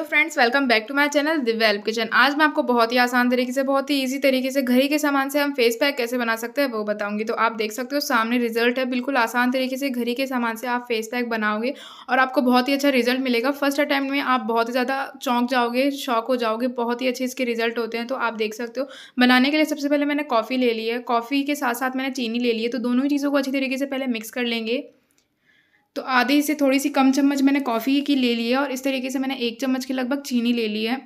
hello friends welcome back to my channel Divya help kitchen आज मैं आपको बहुत ही आसान तरीके से बहुत ही इजी तरीके से घर ही के सामान से हम फेस पैक कैसे बना सकते हैं वो बताऊंगी तो आप देख सकते हो सामने रिजल्ट है बिल्कुल आसान तरीके से घर ही के सामान से आप फेस पैक बनाओगे और आपको बहुत ही अच्छा रिजल्ट मिलेगा फर्स्ट अटैम्प्ट में आप बहुत ही ज़्यादा चौंक जाओगे शौक हो जाओगे बहुत ही अच्छे इसके रिजल्ट होते हैं तो आप देख सकते हो बनाने के लिए सबसे पहले मैंने कॉफ़ी ले ली है कॉफ़ी के साथ साथ मैंने चीनी ले ली है तो दोनों ही चीज़ों को अच्छी तरीके से पहले मिक्स कर लेंगे तो आधे से थोड़ी सी कम चम्मच मैंने कॉफ़ी की ले ली है और इस तरीके से मैंने एक चम्मच के लगभग चीनी ले ली है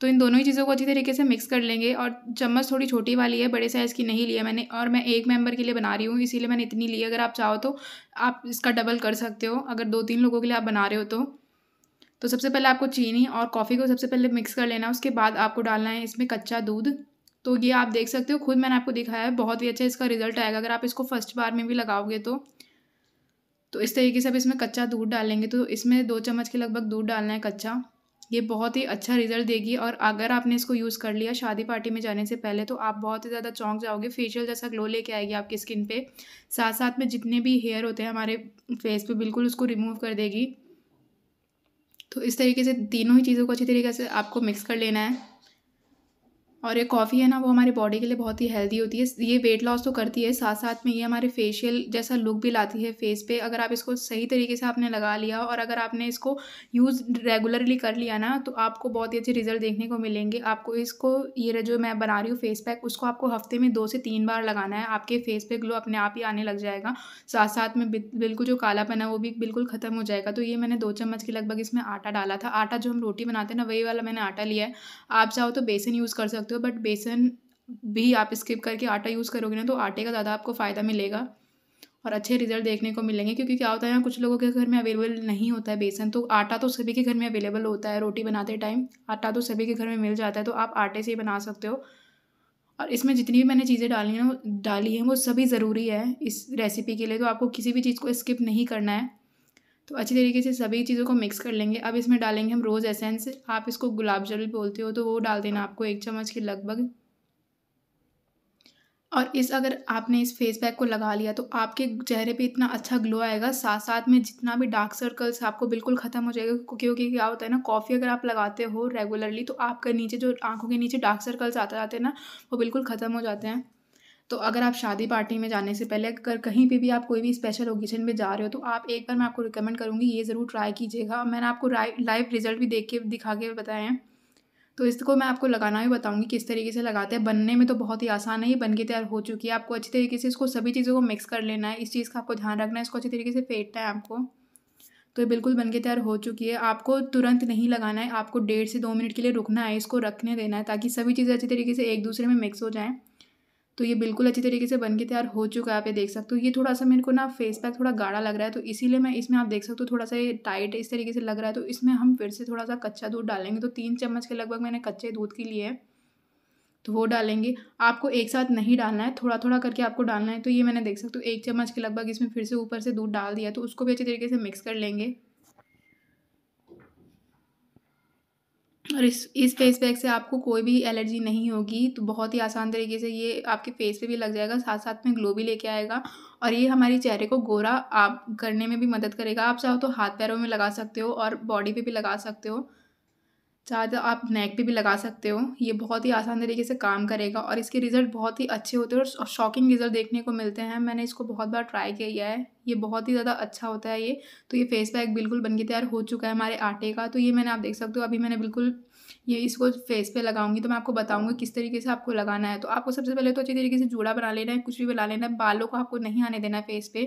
तो इन दोनों ही चीज़ों को अच्छी तरीके से मिक्स कर लेंगे और चम्मच थोड़ी छोटी वाली है बड़े साइज़ की नहीं लिया मैंने और मैं एक मेंबर के लिए बना रही हूँ इसीलिए मैंने इतनी ली अगर आप चाहो तो आप इसका डबल कर सकते हो अगर दो तीन लोगों के लिए आप बना रहे हो तो तो सबसे पहले आपको चीनी और कॉफ़ी को सबसे पहले मिक्स कर लेना उसके बाद आपको डालना है इसमें कच्चा दूध तो ये आप देख सकते हो खुद मैंने आपको दिखाया है बहुत ही अच्छा इसका रिजल्ट आएगा अगर आप इसको फर्स्ट बार में भी लगाओगे तो तो इस तरीके से अब इसमें कच्चा दूध डालेंगे तो इसमें दो चम्मच के लगभग दूध डालना है कच्चा ये बहुत ही अच्छा रिजल्ट देगी और अगर आपने इसको यूज़ कर लिया शादी पार्टी में जाने से पहले तो आप बहुत ही ज़्यादा चौंक जाओगे फेशियल जैसा ग्लो लेके आएगी आपकी स्किन पे साथ साथ में जितने भी हेयर होते हैं हमारे फेस पे बिल्कुल उसको रिमूव कर देगी तो इस तरीके से तीनों ही चीज़ों को अच्छी तरीके से आपको मिक्स कर लेना है और ये कॉफ़ी है ना वो हमारी बॉडी के लिए बहुत ही हेल्दी होती है ये वेट लॉस तो करती है साथ साथ में ये हमारे फेशियल जैसा लुक भी लाती है फेस पे अगर आप इसको सही तरीके से आपने लगा लिया और अगर आपने इसको यूज़ रेगुलरली कर लिया ना तो आपको बहुत ही अच्छे रिजल्ट देखने को मिलेंगे आपको इसको ये जो मैं बना रही हूँ फेस पैक उसको आपको हफ्ते में दो से तीन बार लगाना है आपके फेस पे ग्लो अपने आप ही आने लग जाएगा साथ साथ में बिल्कुल जो कालापन है वो भी बिल्कुल ख़त्म हो जाएगा तो ये मैंने दो चम्मच के लगभग इसमें आटा डाला था आटा जो हम रोटी बनाते हैं ना वही वाला मैंने आटा लिया है आप चाहो तो बेसन यूज़ कर सकते सकते हो बट बेसन भी आप स्किप करके आटा यूज़ करोगे ना तो आटे का ज़्यादा आपको फ़ायदा मिलेगा और अच्छे रिजल्ट देखने को मिलेंगे क्योंकि क्या होता है ना कुछ लोगों के घर में अवेलेबल नहीं होता है बेसन तो आटा तो सभी के घर में अवेलेबल होता है रोटी बनाते टाइम आटा तो सभी के घर में मिल जाता है तो आप आटे से ही बना सकते हो और इसमें जितनी भी मैंने चीज़ें डाली हैं डाली हैं वो सभी ज़रूरी है इस रेसिपी के लिए तो आपको किसी भी चीज़ को स्किप नहीं करना है तो अच्छी तरीके से सभी चीज़ों को मिक्स कर लेंगे अब इसमें डालेंगे हम रोज़ एसेंस आप इसको गुलाब जल बोलते हो तो वो डाल देना आपको एक चम्मच के लगभग और इस अगर आपने इस फेस पैक को लगा लिया तो आपके चेहरे पे इतना अच्छा ग्लो आएगा साथ साथ में जितना भी डार्क सर्कल्स आपको बिल्कुल ख़त्म हो जाएगा क्योंकि क्या होता है ना कॉफ़ी अगर आप लगाते हो रेगुलरली तो आपके नीचे जो आंखों के नीचे डार्क सर्कल्स आते जाते हैं ना वो बिल्कुल ख़त्म हो जाते हैं तो अगर आप शादी पार्टी में जाने से पहले अगर कहीं पे भी आप कोई भी स्पेशल ओकेजन में जा रहे हो तो आप एक बार मैं आपको रिकमेंड करूँगी ये ज़रूर ट्राई कीजिएगा मैंने आपको लाइव रिजल्ट भी देख के दिखा के बताए हैं तो इसको मैं आपको लगाना भी बताऊँगी किस तरीके से लगाते हैं बनने में तो बहुत ही आसान है ये बन के तैयार हो चुकी है आपको अच्छी तरीके से इसको सभी चीज़ों को मिक्स कर लेना है इस चीज़ का आपको ध्यान रखना है इसको अच्छी तरीके से फेंटना है आपको तो ये बिल्कुल बन के तैयार हो चुकी है आपको तुरंत नहीं लगाना है आपको डेढ़ से दो मिनट के लिए रुकना है इसको रखने देना है ताकि सभी चीज़ें अच्छी तरीके से एक दूसरे में मिक्स हो जाएँ तो ये बिल्कुल अच्छी तरीके से बन के तैयार हो चुका है आप ये देख सकते हो ये थोड़ा सा मेरे को ना फेस पैक थोड़ा गाढ़ा लग रहा है तो इसीलिए मैं इसमें आप देख सकते हो थोड़ा सा ये टाइट इस तरीके से लग रहा है तो इसमें हम फिर से थोड़ा सा कच्चा दूध डालेंगे तो तीन चम्मच के लगभग मैंने कच्चे दूध के लिए तो वो डालेंगे आपको एक साथ नहीं डालना है थोड़ा थोड़ा करके आपको डालना है तो ये मैंने देख सकते हो एक चम्मच के लगभग इसमें फिर से ऊपर से दूध डाल दिया तो उसको भी अच्छी तरीके से मिक्स कर लेंगे और इस इस फेस पैक से आपको कोई भी एलर्जी नहीं होगी तो बहुत ही आसान तरीके से ये आपके फेस पे भी लग जाएगा साथ साथ में ग्लो भी लेके आएगा और ये हमारे चेहरे को गोरा आप करने में भी मदद करेगा आप चाहो तो हाथ पैरों में लगा सकते हो और बॉडी पे भी लगा सकते हो चाहे तो आप नेक पे भी लगा सकते हो ये बहुत ही आसान तरीके से काम करेगा और इसके रिज़ल्ट बहुत ही अच्छे होते हैं और शॉकिंग रिज़ल्ट देखने को मिलते हैं मैंने इसको बहुत बार ट्राई किया है ये बहुत ही ज़्यादा अच्छा होता है ये तो ये फेस पैक बिल्कुल बनके तैयार हो चुका है हमारे आटे का तो ये मैंने आप देख सकते हो अभी मैंने बिल्कुल ये इसको फेस पे लगाऊंगी तो मैं आपको बताऊंगी किस तरीके से आपको लगाना है तो आपको सबसे पहले तो अच्छी तरीके से जूड़ा बना लेना है कुछ भी बना लेना है बालों को आपको नहीं आने देना है फेस पे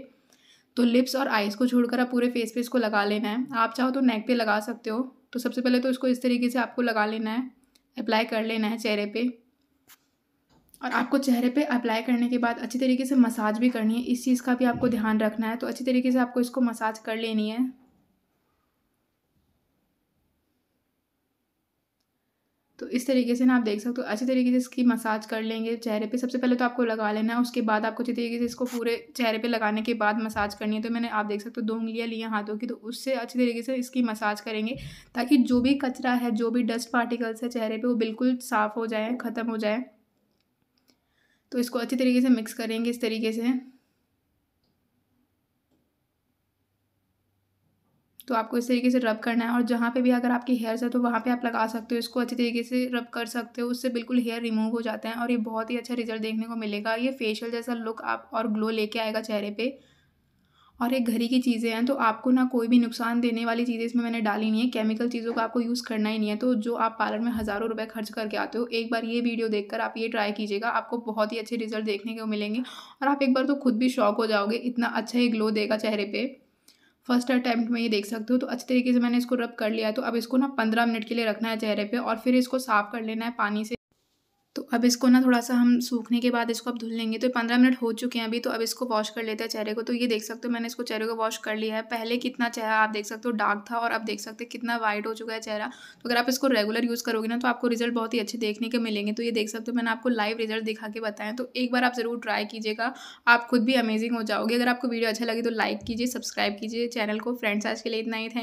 तो लिप्स और आइज़ को छोड़कर आप पूरे फेस पे इसको लगा लेना है आप चाहो तो नेक पे लगा सकते हो तो सबसे पहले तो इसको इस तरीके से आपको लगा लेना है अप्लाई कर लेना है चेहरे पे और आपको चेहरे पे अप्लाई करने के बाद अच्छी तरीके से मसाज भी करनी है इस चीज़ का भी आपको ध्यान रखना है तो अच्छी तरीके से आपको इसको मसाज कर लेनी है तो इस तरीके से ना आप देख सकते हो अच्छी तरीके से इसकी मसाज कर लेंगे चेहरे पे सबसे पहले तो आपको लगा लेना है उसके बाद आपको अच्छी तरीके से इसको पूरे चेहरे पे लगाने के बाद मसाज करनी है तो मैंने आप देख सकते हो दो उंगलियाँ लिया हाथों की तो उससे अच्छी तरीके से इसकी मसाज करेंगे ताकि जो भी कचरा है जो भी डस्ट पार्टिकल्स है चेहरे पर वो बिल्कुल साफ़ हो जाए ख़त्म हो जाए तो इसको अच्छी तरीके से मिक्स करेंगे इस तरीके से तो आपको इस तरीके से रब करना है और जहाँ पे भी अगर आपकी हेयर्स है तो वहाँ पे आप लगा सकते हो इसको अच्छे तरीके से रब कर सकते हो उससे बिल्कुल हेयर रिमूव हो जाता है और ये बहुत ही अच्छा रिजल्ट देखने को मिलेगा ये फेशियल जैसा लुक आप और ग्लो लेके आएगा चेहरे पर और ये घरी की चीज़ें हैं तो आपको ना कोई भी नुकसान देने वाली चीज़ें इसमें मैंने डाली नहीं है केमिकल चीज़ों का आपको यूज़ करना ही नहीं है तो जो आप पार्लर में हज़ारों रुपए खर्च करके आते हो एक बार ये वीडियो देखकर आप ये ट्राई कीजिएगा आपको बहुत ही अच्छे रिजल्ट देखने को मिलेंगे और आप एक बार तो खुद भी शौक हो जाओगे इतना अच्छा ये ग्लो देगा चेहरे पर फर्स्ट अटैम्प्ट में ये देख सकते हो तो अच्छे तरीके से मैंने इसको रब कर लिया है तो अब इसको ना पंद्रह मिनट के लिए रखना है चेहरे पर और फिर इसको साफ़ कर लेना है पानी से तो अब इसको ना थोड़ा सा हम सूखने के बाद इसको अब धुल लेंगे तो पंद्रह मिनट हो चुके हैं अभी तो अब इसको वॉश कर लेते हैं चेहरे को तो ये देख सकते हो मैंने इसको चेहरे को वॉश कर लिया है पहले कितना चेहरा आप देख सकते हो डार्क था और अब देख सकते हो कितना वाइट हो चुका है चेहरा तो अगर आप इसको रेगुलर यूज़ करोगे ना तो आपको रिजल्ट बहुत ही अच्छे देखने के मिलेंगे तो ये देख सकते हो मैंने आपको लाइव रिजल्ट दिखा के बताया तो एक बार आप ज़रूर ट्राई कीजिएगा आप खुद भी अमेजिंग हो जाओगे अगर आपको वीडियो अच्छा लगे तो लाइक कीजिए सब्सक्राइब कीजिए चैनल को फ्रेंड्स आज के लिए इतना ही थैंक